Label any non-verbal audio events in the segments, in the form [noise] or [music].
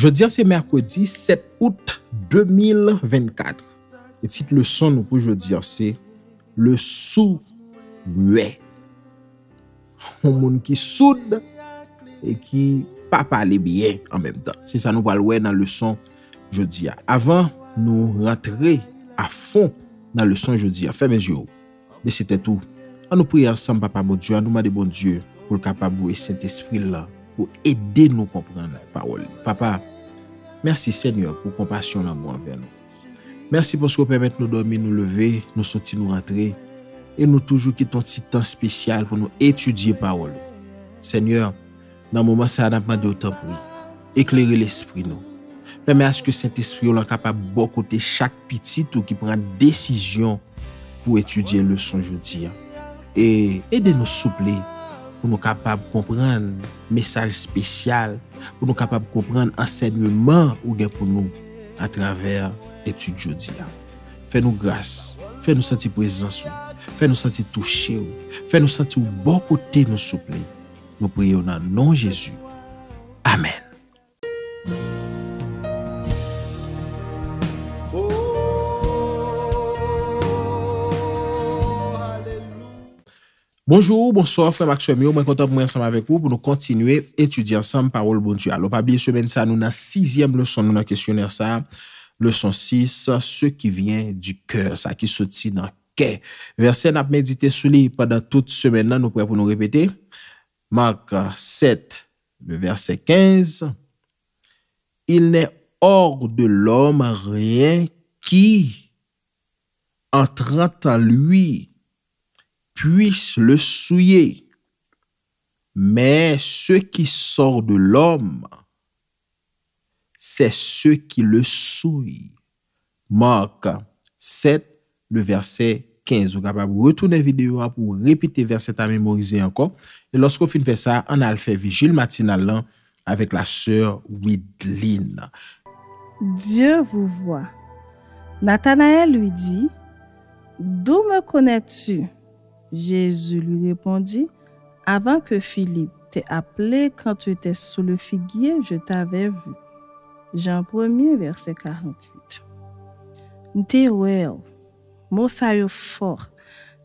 Jodi an se merkwedi 7 out 2024 E tit leson nou pou jodi an se Le sou louè O moun ki soud E ki pa pale biye an menm dan Se sa nou pal louè nan leson jodi an Avan nou rentre a fon nan leson jodi an Fèmè zyo E se te tou An nou prie ansam papa bon diyo, an nou made bon diyo pou l kapabou e sènt espri la pou ede nou komprende parol. Papa, mersi sènyor pou kompasyon nan mou anver nou. Mersi pou sou pèmète nou dormi, nou leve, nou soti nou rentre, e nou toujou ki ton ti tan spesyal pou nou etudye parol. Sènyor, nan mou mwansan anpande ou tanpou, ekleri l espri nou. Pèmè aske sènt espri la kapabou bokote chak piti tou ki pran desisyon pou etudye l leson jouti ya. E de nou souple pou nou kapab kompren mesal spesyal, pou nou kapab kompren ansenye man ou gen pou nou atraver etu diyo diyan. Fè nou gras, fè nou santi prezansou, fè nou santi touche ou, fè nou santi ou bo kote nou souple. Nou priyo nan non Jezu. Amen. Bonjou, bonsof, frè Maxwemyo, mwen kontan pou mwen yansam avek pou pou nou kontinue etudye ansam parol bonjou. Alo, pabliye semen sa nou nan sizyem leçon, nou nan kesyoner sa leçon 6, sa se ki vyen di kœr, sa ki soti nan kè. Versè nap medite souli, padan tout semen nan nou pwè pou nou repete. Maka 7, versè 15. Il nè or de l'om reyen ki entrantan luy. puisse le souiller. Mais ce qui sort de l'homme, c'est ce qui le souille. Marc 7, le verset 15. Vous capable retourner la vidéo pour répéter verset à mémoriser encore. Et lorsqu'on finit faire ça, on a le fait vigile matinal avec la sœur Widlin. Dieu vous voit. Nathanaël lui dit, D'où me connais-tu? Jezu li repondi, avan ke Filip te aple kan tu ete sou le figye, je t'ave vu. Jan 1, verset 48. Nte we ou, mou sa yo for.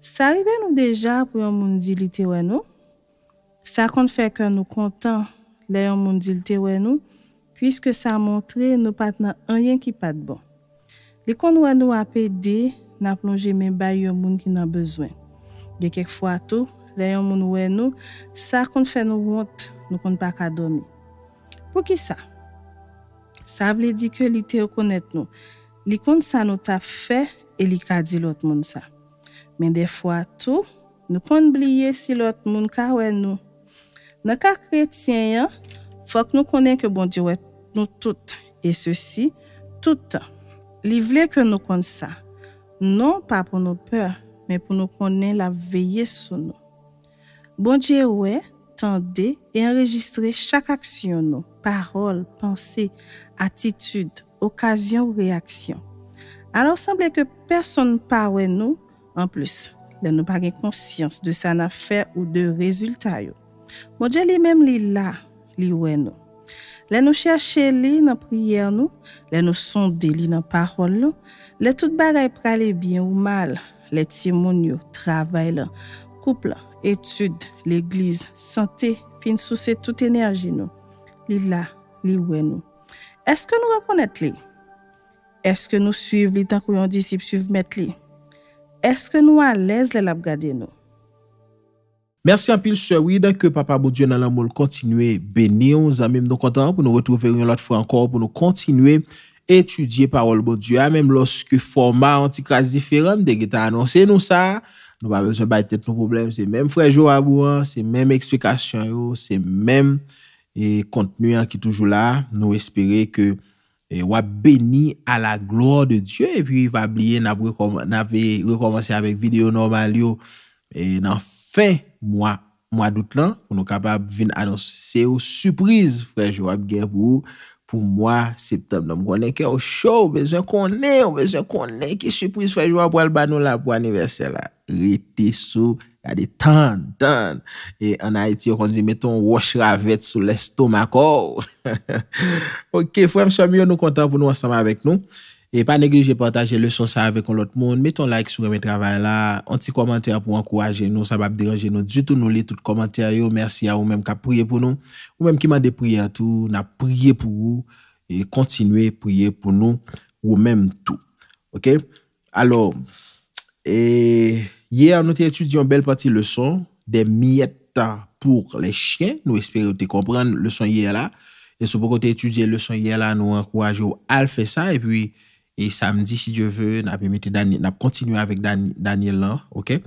Sa arrive nou deja pou yon moun di li te we nou? Sa kon te feke nou kontan le yon moun di li te we nou, pwiske sa montre nou pat nan anyen ki pat bon. Li kon nou anou apede, na plonje men ba yon moun ki nan bezwen. De kek fwa tou, lè yon moun wè nou, sa kon fè nou wot, nou kon pa ka domi. Pou ki sa? Sa vle di ke li te yo konèt nou. Li kon sa nou ta fè, e li ka di lot moun sa. Men de fwa tou, nou kon bliye si lot moun ka wè nou. Na ka kretyen ya, fòk nou konè ke bon di wè nou tout, e se si, tout. Li vle ke nou kon sa, non pa pou nou pèr. men pou nou konen la veye sou nou. Bon dje wè, tande, e enregistre chak aksyon nou, parol, panse, atitude, okasyon ou reaksyon. An nou semblè ke person pa wè nou, an plus, lè nou pa gen konsyans de sa na fè ou de rezultayou. Bon dje li mèm li la, li wè nou. Lè nou chache li nan priyè nou, lè nou sonde li nan parol nou, lè tout bagay prale bien ou mal. leti moun yo, travay la, koupla, etude, l'eglize, sante, fin sou se tout enerji nou, li la, li wè nou. Eske nou rekonet li? Eske nou suiv li takou yon disip, suiv met li? Eske nou alèz le labgade nou? Mersi an pil se wida, ke papa bou djè nan la moul kontinue, benyon, zame mnon kontan, pou nou retouve yon lat fwa ankor, pou nou kontinue, Etudye parol bo Diyan, ah, menm loske forma an ti krasi diferan, degi ta anonsen nou sa, nou pa bezon bayte ton problem, se menm frej yo abou an, se menm eksplikasyon yo, se menm kontenu an ki toujou la, nou espere ke wap beni a la glo de Diyan, e pi wap liye na pe rekomansi avek video normal yo, nan fe mwa dout lan, pou nou kapab vin anonsen yo, oh, suprise frej yo abou gen pou ou, pou mwa septem, nam gwenen ke ou chou, ou bezwen konnen, ou bezwen konnen, ki sürpriz fè jwa pou al banou la pou aniversel la. Riti sou, gadi tan, tan, e anay ti yo konzi, meton wash ravet sou lestou makou. Oh. [laughs] Ok, fò m sou myo nou kontan pou nou ansama vek nou. E pa negrije partaje le son sa ave kon lot moun. Meton like souke men travay la. An ti komantere pou an kouaje nou. Sa bab deranje nou. Dutou nou li tout komantere yo. Mersi a ou menm ka priye pou nou. Ou menm ki mande priye a tou. Na priye pou ou. E kontinue priye pou nou. Ou menm tou. Ok? Alors. E. Ye an nou te etudyon bel pati le son. De miye tan pou le chien. Nou espere ou te kompran le son ye la. E sou pou kon te etudyon le son ye la. Nou an kouaje ou al fe sa. E pi ou. E samdi, si Diyo vwe, nap kontinwe avik Daniel la, ok?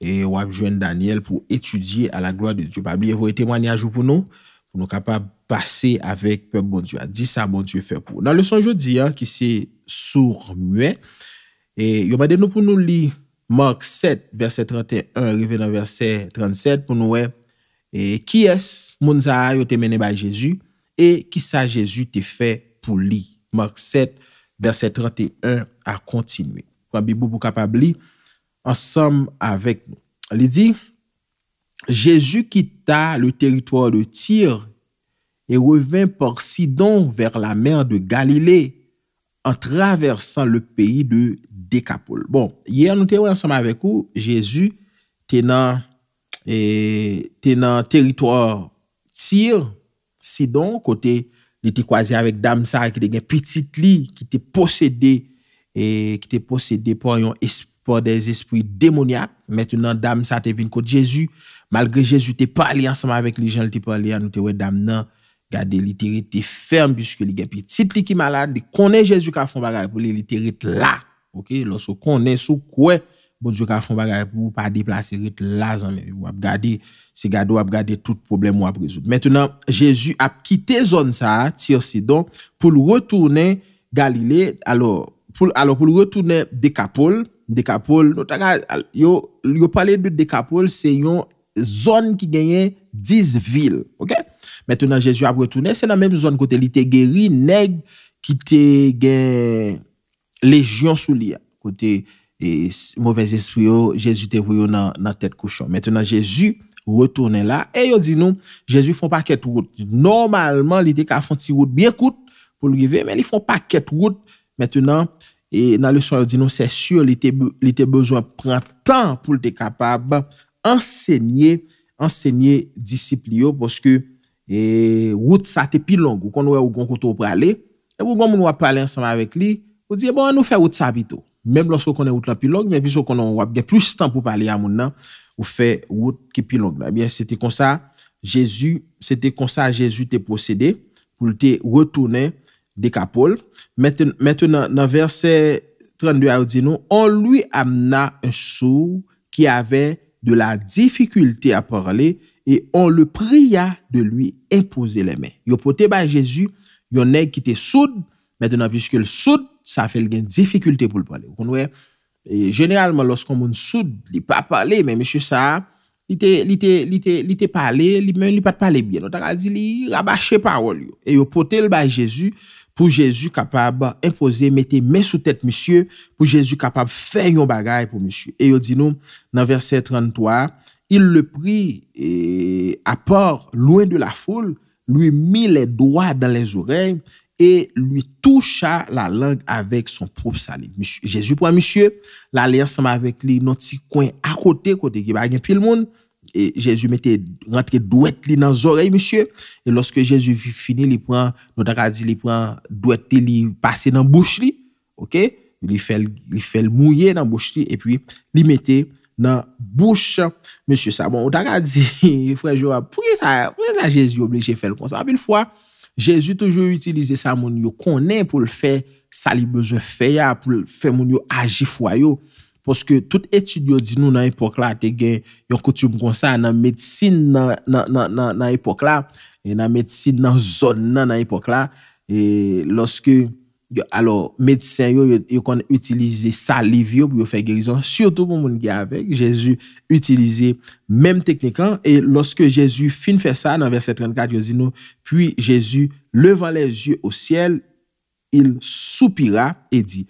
E wap jwen Daniel pou etudye bon a la gloa de Diyo. Babli, evo e temwani a jou pou nou, pou nou kapap pase avik pep bon Diyo. A di sa, bon Diyo fè pou. Nan leson jodi, ki se sour muè, yo baden nou pou nou li Mark 7, verset 31, revè nan verset 37, pou nou wè, ki es mounza yo te menè ba Jezou, e ki sa Jezou te fè pou li. Mark 7, verset 31, Berset 31 a kontinwe. Kwa bibou pou kapabli, ansam avek nou. Li di, Jezu kita le teritwar de tir e revin por Sidon ver la mer de Galilei an traversan le peyi de Decapol. Bon, ye an nou te wè ansam avek ou, Jezu te nan eh, teritwar tir, Sidon kote Galilee, li te kwaze avèk dam sa, ki te gen pitit li, ki te posede, e, ki te posede pou an yon espo des espri demoniat, metounan dam sa te vin kote Jezu, malgre Jezu te pali ansama avèk li jen, li te pali an, nou te wè dam nan, gade li te rite ferme, biske li gen pitit li ki malade, di konen Jezu ka fon baga, pou li te rite la, ok, lòsou konen sou kwen, Bonjou ka foun bagay pou pa deplase rit la zan lè. Wap gade, se gado wap gade tout problem wap rezout. Mètè nan, Jésus ap kite zon sa, tirsi. Donk, pou l'wotourne Galilei, alò pou l'wotourne Decapol. Decapol, yo pale de Decapol, se yon zon ki genye diz vil. Mètè nan, Jésus ap wotourne, se nan mèm zon kote li te geri neg ki te gen legyon sou li kote Galilei. e mouvez espri yo, jesu te voyo nan tet kouchon. Mètè nan jesu, wotournen la, e yo di nou, jesu foun pa ket wout. Normalman, li dey ka foun ti wout, bie kout pou l'givè, men li foun pa ket wout, mètè nan, e nan lè son yo di nou, se sur, li te bezouan prantan pou l'te kapab ensegnye, ensegnye disiplio, poske wout sa te pi longou, kon wè wou gon koutou pralè, e wou gon moun wap pralè ansanman wèk li, wou di, e bon an nou fè wout sa Mèm lòsko konè wot lan pilon, mèm lòsko konè wap, gen plus tan pou palè ya moun nan, ou fè wot ki pilon. Mèm, sè te konsa, jèzu, sè te konsa jèzu te posède, pou te wotounè de kapol. Mèten nan versè 32 a ou di nou, on luy amna un sou ki avè de la difikultè a pralè e on lupriya de luy impose lè men. Yo pote ba jèzu, yonè kite soud, mèten nan biskel soud, sa fe l gen defikulte pou l pale. Ou kon wè, e, genelman los kon moun soud, li pa pale, men monsye sa, li te pale, li men li pat pale bie. Non ta razi li rabache parol yo. E yo pote l baye Jezu, pou Jezu kapab impose, mette men sou tèt monsye, pou Jezu kapab fè yon bagay pou monsye. E yo di nou, nan verset 33, il le pri, e, a por, louen de la foule, lui mi le doa dan les ourens, e li toucha la lang avèk son poup sali. Jésus pran, lalè yansama avèk li noti kwen akote, kote ki bagen pil moun, e jésus mette rentre duwet li nan zorey, e loske jésus vi fini, li pran duwet li pase nan bouch li, li fèl mouye nan bouch li, e pi li mette nan bouch. Monsie sa, monsie sa jesu oblike jè fèl konsa, apil fwa, Jezou toujou yu itilize sa moun yo konen pou l fè sali bezo fè ya, pou l fè moun yo aji fwa yo. Poske tout etid yo di nou nan epok la, te gen yon koutoum kon sa nan medsine nan epok la, nan medsine nan zon nan epok la, e loske... alor medisen yo yo kon utilize salivyo pou yo fe gerison surtout pou moun gen avek, jesu utilize menm teknik lan e loske jesu fin fe sa nan verset 34 yo zin nou, puis jesu levon les yeux au ciel il soupira e di,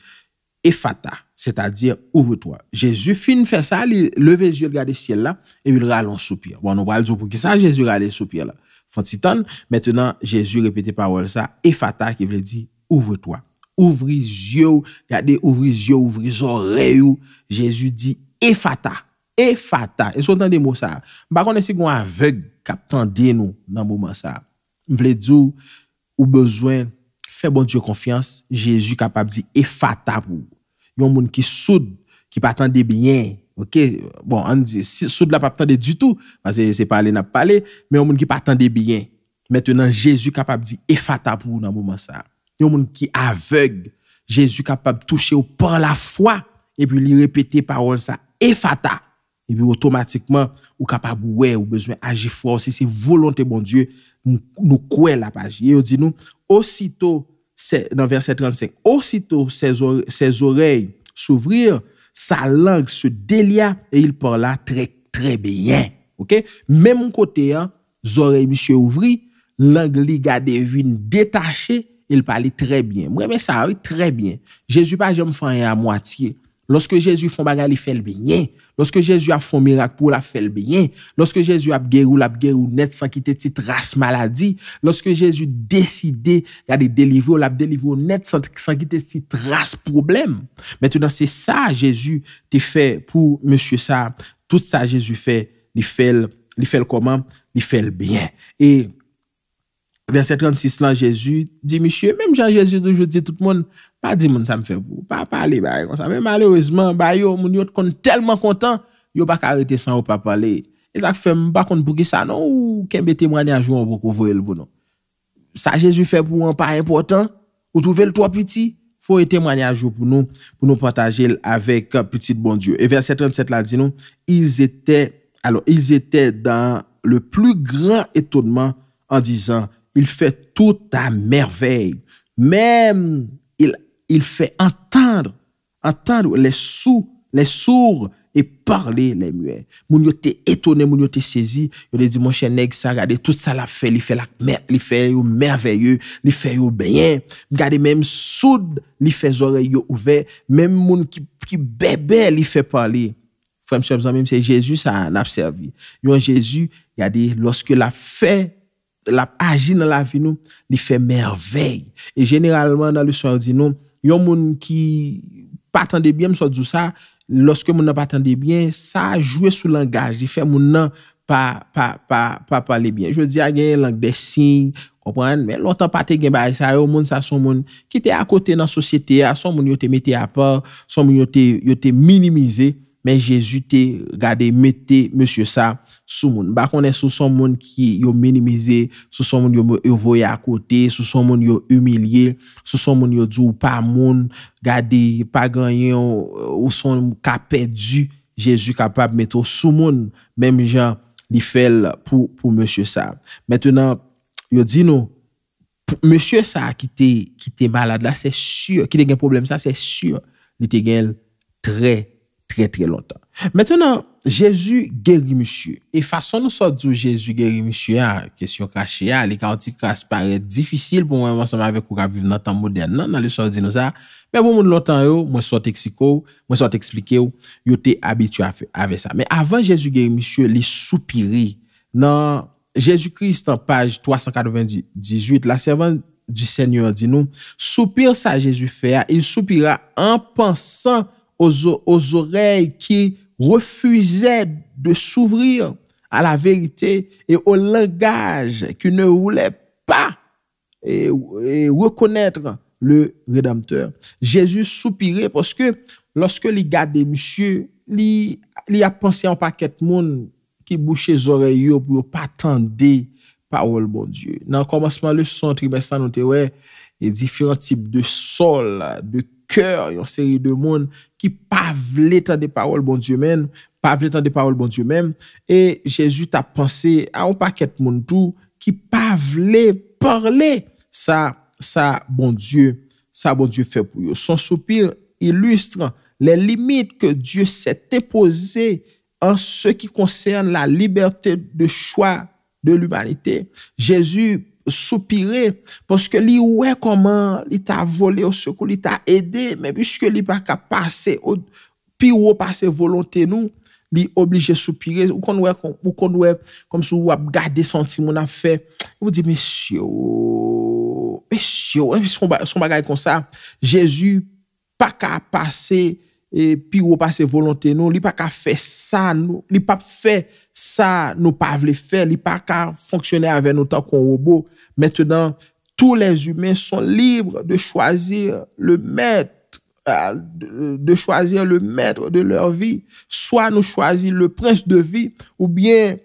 efata, c'est a dire ouvre-toi, jesu fin fe sa levez yeux le gars de ciel la et il ral en soupir, ou anou bal zoupou jesu ral en soupir la, fon titan maintenant jesu repete parol sa efata ki vre di, ouvre-toi ouvri zye ou, gade ouvri zye ou, ouvri zore ou, Jezu di efata, efata, e sou tande mou sa, mba konen si gwa aveg, kap tande nou, nan mou man sa, mble dzu, ou bezwen, fe bon dje konfians, Jezu kap ap di efata pou, yon moun ki soud, ki pa tande binyen, ok, bon, soud la pa ap tande du tou, pase se pale na pale, men yon moun ki pa tande binyen, metenan Jezu kap ap di efata pou, nan mou man sa, yon moun ki aveg, Jezu kapab touche ou par la fwa, epi li repete parol sa efata, epi otomatikman ou kapab wè, ou bezwen aji fwa, ou si si volante bon Dieu, nou kouè la page. E yon di nou, osito, nan verset 35, osito sez orey souvrir, sa lang se delia, e il parla tre, tre beyen. Ok? Men moun kote, zorey mi souvri, lang li gade vin detache, il parlait très bien. Moi, mais ça, oui, très bien. Jésus pas j'aime rien à moitié. Lorsque Jésus fait bagarre, il fait le bien. Lorsque Jésus a fait miracle pour la faire le bien. Lorsque Jésus a guéri, l'a guéri net sans quitter cette race maladie. Lorsque Jésus décidé de délivrer, l'a délivré net sans, quitter cette race problème. Maintenant, c'est ça Jésus t'a fait pour monsieur ça. Tout ça Jésus fait, il fait, il fait comment? Il fait le bien. Et Verset 36 lan, Jésus di misye, mèm jan Jésus di oujou di tout moun, pa di moun sa m fè pou, pa pale, ba yon sa, mèm pale ouzman, ba yon moun yon kon telman kontan, yon bak a rete san ou pa pale, e zak fè m bak kon bugi sa nou, ou ken be temwane a jou an pou kouvo el pou nou. Sa Jésus fè pou an pa impotant, ou touvel to apiti, pou e temwane a jou pou nou, pou nou pataje el avek apiti de bon diyo. E verset 37 lan di nou, ils etè, alors ils etè dans le plus grand étonnement, an dizan, il fait tout à merveille. Même il, il fait entendre, entendre les sous, les sourds et parler les muets. Moun yo te étonné, moun yo saisi, yo dit mon cher ça regardez tout ça l'a fait, il fait la mer, il fait merveilleux, il fait bien. Regardez même Soud, il fait oreilles ouvertes, même moun qui qui bébé, il fait parler. Frère, même c'est Jésus ça a servi. Yo Jésus, il a dit lorsque la fait La pagi nan la vi nou, li fè merveil. E generalman nan li sou al di nou, yon moun ki patande bien msou djou sa, loske moun nan patande bien, sa a jwè sou langaj, li fè moun nan pa pale bien. Jwè di a genye lang de sing, kompwane, men lontan paten genye baye sa, yon moun sa son moun ki te akote nan sosyete, a son moun yo te mette apor, son moun yo te minimize. men jesu te gade mette monsye sa sou moun. Bakonè sou son moun ki yo minimize, sou son moun yo voye akote, sou son moun yo umilye, sou son moun yo djou pa moun, gade pa ganyon, ou son ka pedu, jesu kapab mette sou moun, menm jan li fel pou monsye sa. Mètè nan, yo di nou, monsye sa ki te malade la, se shu, ki te gen problem sa, se shu, li te gen trè Trè trè lontan. Mètè nan, Jezu geri misye. E fason nou sò di ou Jezu geri misye, kèsyon kache ya, li ka an ti kraspare, difisil pou mwen mwen sò mè ave kouk aviv nan tan modern nan, nan li sò di nou sa. Mè pou mwen lontan yo, mwen sò te eksiko, mwen sò te eksplike yo, yo te abitua ave sa. Mè avan Jezu geri misye, li soupiri nan Jezu Christan, page 398, la servan di seigneur di nou, soupir sa Jezu fe ya, il soupira an pansan aux, oreilles qui refusaient de s'ouvrir à la vérité et au langage qui ne voulait pas reconnaître le Rédempteur. Jésus soupirait parce que lorsque il regardait monsieur, il, a pensé en paquet de monde qui bouchait les oreilles pour pas tendre parole bon Dieu. Dans le commencement, le son trimestre, nous avons différents types de sol, de cœur, une série de monde qui pas tant des paroles bon Dieu même, pas tant des paroles bon Dieu même et Jésus t'a pensé à un paquet de monde tout qui pas parler ça ça bon Dieu, ça bon Dieu fait pour eux. Son soupir illustre les limites que Dieu s'est imposées en ce qui concerne la liberté de choix de l'humanité. Jésus soupirè, porske li ouè koman, li ta volè ou soukou, li ta edè, men piske li pa ka pase, pi ou o pase volontè nou, li oblige soupirè, ou kon ouè kom sou wap gade senti moun afè, moun di, mèsyou, mèsyou, an, pis kon ba gade konsa, jèzu pa ka pase et pi ou pa se volonté nou, li pa ka fè sa nou, li pa fè sa nou pa vle fè, li pa ka fonksyonè avè nou ta kon robo. Mètè nan, tout les humèns son libre de chwazir le mètre euh, de lèur vi. Soa nou chwazir le prens de vi ou bien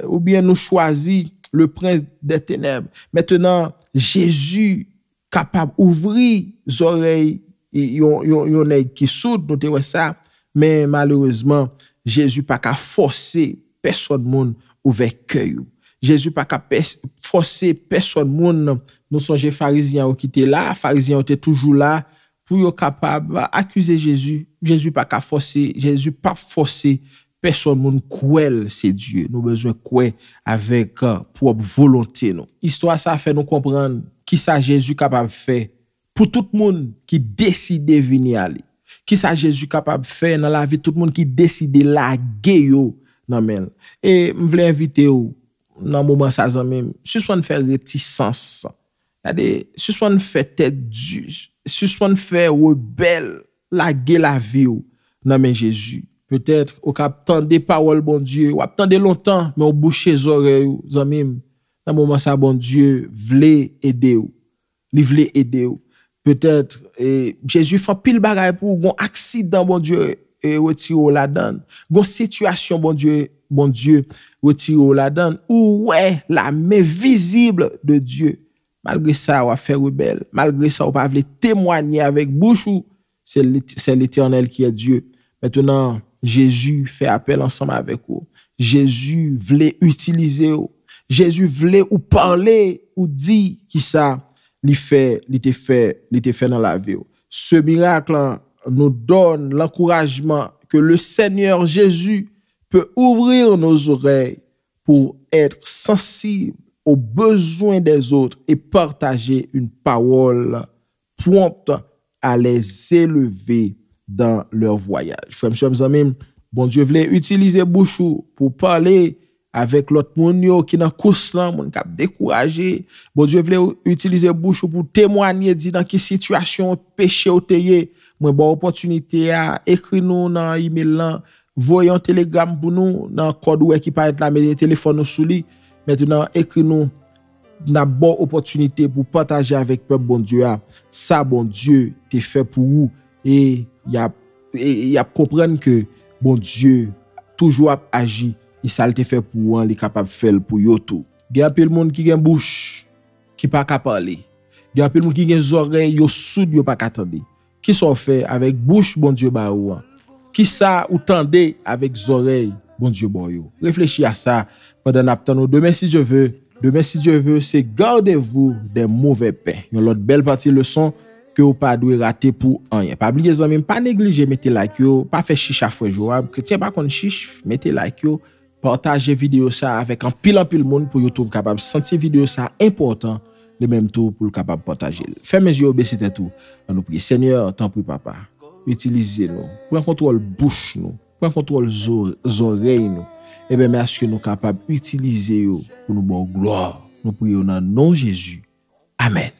euh, nou chwazir le prens de ténèbre. Mètè nan, Jésus kapab ouvri zorey yon e ki soud, nou te wè sa, men malerouzman, Jezu pa ka fose person moun ouvek kèy ou. Jezu pa ka fose person moun nou sonje farizian ou ki te la, farizian ou te toujou la, pou yo kapab akuse Jezu, Jezu pa ka fose, Jezu pa fose person moun kouel se Diyo, nou bezwen kouel avek pou ob volonté nou. Istwa sa a fè nou kompran ki sa Jezu kapab fè pou tout moun ki deside vini ali. Ki sa Jezu kapab fè nan la vi, tout moun ki deside lage yo nan men. E m vle invite yo nan mouman sa zanmim, sou swan fè retisansan. Tade, sou swan fè tèdjouj. Sou swan fè wè bel lage la vi yo nan men Jezu. Pe tèt, wap tande pa wol bon Diyo, wap tande lontan, men wab bouchè zore yo zanmim, nan mouman sa bon Diyo vle ede yo. Li vle ede yo. Pe tèt, Jésus fè pil bagay pou gon aksidan bon Diyo e wè ti ou la dan. Gon sitwasyon bon Diyo wè ti ou la dan. Ou wè la mè vizible de Diyo. Malgré sa wè fè wè bel. Malgré sa wè pa vle temwanyè avèk bouchou. Se l'Eternel ki e Diyo. Mètè nan, Jésus fè apel ansanm avèk ou. Jésus vle utilize ou. Jésus vle ou parle ou di ki sa. fait fait dans la vie ce miracle nous donne l'encouragement que le Seigneur Jésus peut ouvrir nos oreilles pour être sensible aux besoins des autres et partager une parole prompte à les élever dans leur voyage. Frères et Zamim, bon Dieu voulait utiliser Bouchou pour parler avèk lot moun yo ki nan kous lan, moun kap dekouraje. Bon dieu vle utilize bouchou pou temwanye di nan ki situasyon peche ou teye. Mwen bon opotunite a ekri nou nan e-mail lan, voyon telegram pou nou nan kod wè ki paret nan mè de telefon nou sou li. Mètenan ekri nou nan bon opotunite pou pataje avèk pep bon dieu ap. Sa bon dieu te fè pou ou e yap kompren ke bon dieu toujwa ap aji. Y sa li te fe pou wan li kapap fel pou yo tou. Gen apil moun ki gen bouch ki pa ka parli. Gen apil moun ki gen zorey yo soud yo pa ka tande. Ki sa ou fe avèk bouch bon diyo ba ou wan. Ki sa ou tande avèk zorey bon diyo bon yo. Reflechi a sa pwede nap tano. Demè si diyo vè, demè si diyo vè se gardevou den mouvè pe. Yon lot bel pati leson ke ou pa dwe rate pou anye. Pa bliye zanmim, pa neglije mette la kyo, pa fe chicha fwenjwa. Tiè pa kon chiche, mette la kyo. partaje videyo sa avèk an pil an pil moun pou yo toum kapab senti videyo sa impotant le menm tou pou yo kapab partaje. Fèmèz eh yo, besi tè tou an nou pri. Senyor, tanpou papa, utilize nou, pou an kontrol bouch nou, pou an kontrol zorey nou, ebe mè aske nou kapab utilize yo pou nou bon glo, nou pri yo nan non Jezu. Amen.